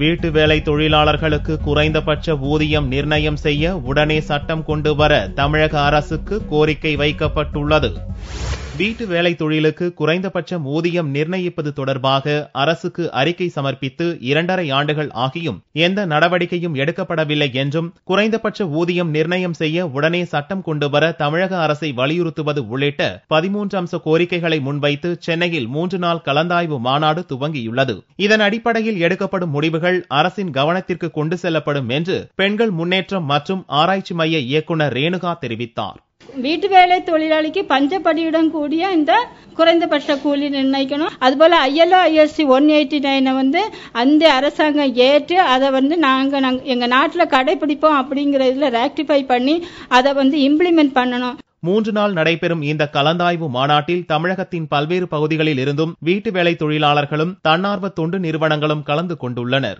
வீட்டு வேலை தொழிலாளர்களுக்கு குறைந்தபட்ச ஊதியம் நிர்ணயம் செய்ய உடனே சட்டம் கொண்டு வர தமிழக அரசுக்கு கோரிக்கை வைக்கப்பட்டுள்ளது வீட்டு வேலை தொழிலுக்கு குறைந்தபட்ச ஊதியம் நிர்ணயிப்பது தொடர்பாக அரசுக்கு அறிக்கை சமர்ப்பித்து இரண்டரை ஆண்டுகள் ஆகியும் எந்த நடவடிக்கையும் எடுக்கப்படவில்லை என்றும் குறைந்தபட்ச ஊதியம் நிர்ணயம் செய்ய உடனே சட்டம் கொண்டு வர தமிழக அரசை வலியுறுத்துவது உள்ளிட்ட பதிமூன்று அம்ச கோரிக்கைகளை முன்வைத்து சென்னையில் மூன்று நாள் கலந்தாய்வு மாநாடு துவங்கியுள்ளது இதன் அடிப்படையில் எடுக்கப்படும் முடிவுகள் முடிவுகள் அரசின் கவனத்திற்கு கொண்டு செல்லப்படும் என்று பெண்கள் முன்னேற்றம் மற்றும் ஆராய்ச்சி மைய இயக்குநர் ரேணுகா தெரிவித்தார் வீட்டு வேலை தொழிலாளிக்கு பஞ்சப்படியுடன் கூடிய இந்த குறைந்தபட்ச கூலி நிர்ணயிக்கணும் அது போல ILO ISC one eighty nine வந்து அந்த அரசாங்கம் ஏற்று அதை வந்து நாங்கள் எங்க நாட்டில் கடைபிடிப்போம் அப்படிங்கிற இதில் ரேக்டிஃபை பண்ணி அதை வந்து இம்ப்ளிமெண்ட் பண்ணணும் மூன்று நாள் நடைபெறும் இந்த கலந்தாய்வு மாநாட்டில் தமிழகத்தின் பல்வேறு பகுதிகளில் இருந்தும் வீட்டு வேலை தொழிலாளர்களும் தன்னார்வ தொண்டு நிறுவனங்களும் கலந்து கொண்டுள்ளனா்